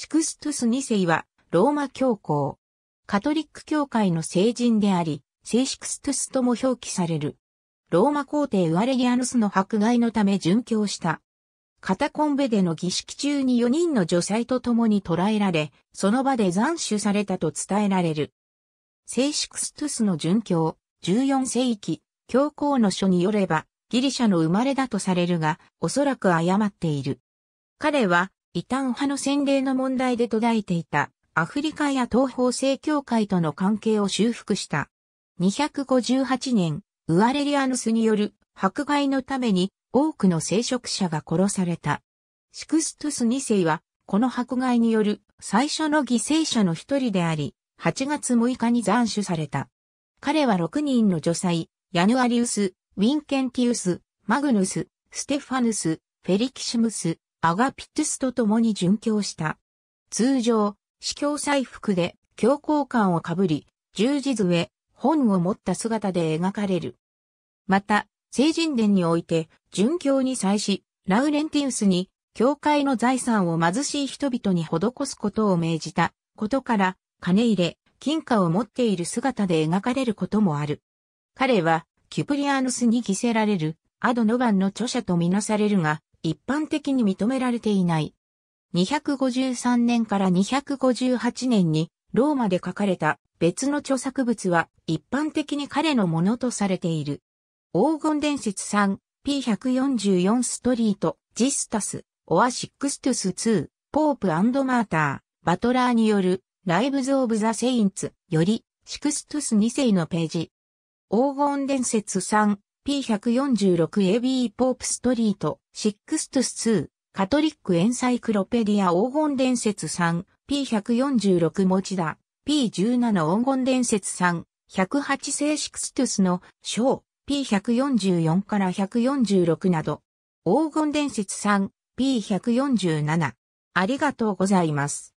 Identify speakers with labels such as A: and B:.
A: シクストゥス2世は、ローマ教皇。カトリック教会の聖人であり、聖シクストゥスとも表記される。ローマ皇帝ウアレギアヌスの迫害のため殉教した。カタコンベでの儀式中に4人の女妻と共に捕らえられ、その場で斬首されたと伝えられる。聖シクストゥスの殉教、14世紀、教皇の書によれば、ギリシャの生まれだとされるが、おそらく誤っている。彼は、異端派の洗礼の問題で途絶えていたアフリカや東方正教会との関係を修復した。258年、ウアレリアヌスによる迫害のために多くの聖職者が殺された。シクストゥス2世は、この迫害による最初の犠牲者の一人であり、8月6日に斬首された。彼は6人の女妻、ヤヌアリウス、ウィンケンティウス、マグヌス、ステファヌス、フェリキシムス、アガピトゥスと共に殉教した。通常、司教祭服で教皇官をかぶり、十字杖、本を持った姿で描かれる。また、聖人伝において、殉教に際し、ラウレンティウスに、教会の財産を貧しい人々に施すことを命じたことから、金入れ、金貨を持っている姿で描かれることもある。彼は、キュプリアヌスに着せられる、アドノバンの著者とみなされるが、一般的に認められていない。253年から258年にローマで書かれた別の著作物は一般的に彼のものとされている。黄金伝説3、P144 ストリート、ジスタス、オアシックストゥス2、ポープマーター、バトラーによるライブズ・オブ・ザ・セインツよりシクストゥス2世のページ。黄金伝説3、P146AB ポープストリート、6-2、カトリックエンサイクロペディア黄金伝説3、P146 持ちだ P17 黄金伝説3、108世シクストゥスの章 P144 から146など、黄金伝説3、P147。ありがとうございます。